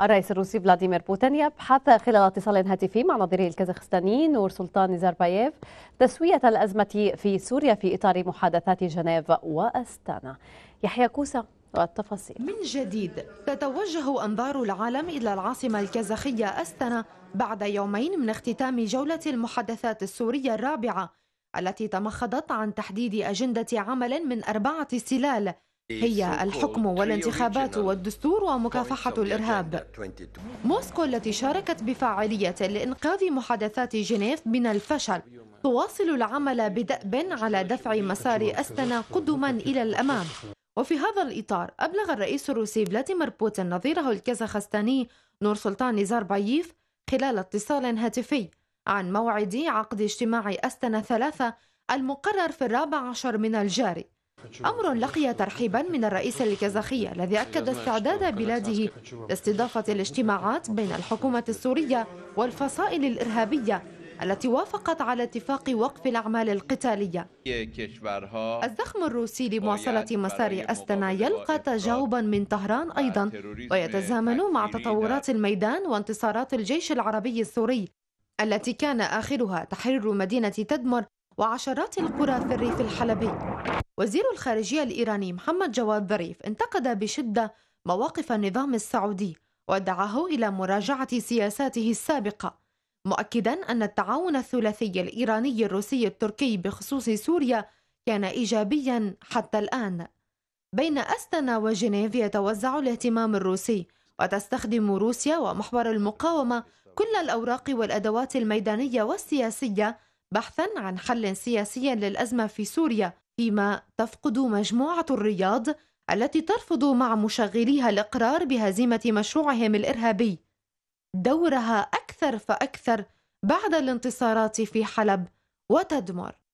الرئيس الروسي فلاديمير بوتين يبحث خلال اتصال هاتفي مع نظيره الكازاخستاني نور سلطان نزاربايف تسوية الأزمة في سوريا في إطار محادثات جنيف وأستانا يحيى كوسة والتفاصيل من جديد تتوجه أنظار العالم إلى العاصمة الكازاخية أستنا بعد يومين من اختتام جولة المحادثات السورية الرابعة التي تمخضت عن تحديد أجندة عمل من أربعة سلال هي الحكم والانتخابات والدستور ومكافحة الإرهاب موسكو التي شاركت بفاعلية لإنقاذ محادثات جنيف من الفشل تواصل العمل بدأب على دفع مسار أستنا قدما إلى الأمام وفي هذا الإطار أبلغ الرئيس الروسي فلاديمير بوتين نظيره الكازاخستاني نور سلطان بايف خلال اتصال هاتفي عن موعد عقد اجتماع أستنا ثلاثة المقرر في الرابع عشر من الجاري أمر لقي ترحيبا من الرئيس الكازاخي الذي أكد استعداد بلاده لاستضافة الاجتماعات بين الحكومة السورية والفصائل الإرهابية التي وافقت على اتفاق وقف الأعمال القتالية الزخم الروسي لمواصلة مسار أستنا يلقى تجاوبا من طهران أيضا ويتزامن مع تطورات الميدان وانتصارات الجيش العربي السوري التي كان آخرها تحرير مدينة تدمر وعشرات القرى في الريف الحلبي وزير الخارجية الإيراني محمد جواد ظريف انتقد بشدة مواقف النظام السعودي ودعاه إلى مراجعة سياساته السابقة مؤكدا أن التعاون الثلاثي الإيراني الروسي التركي بخصوص سوريا كان إيجابيا حتى الآن بين أستنا وجنيف يتوزع الاهتمام الروسي وتستخدم روسيا ومحور المقاومة كل الأوراق والأدوات الميدانية والسياسية بحثا عن حل سياسي للأزمة في سوريا فيما تفقد مجموعة الرياض التي ترفض مع مشغليها الإقرار بهزيمة مشروعهم الإرهابي دورها أكثر فأكثر بعد الانتصارات في حلب وتدمر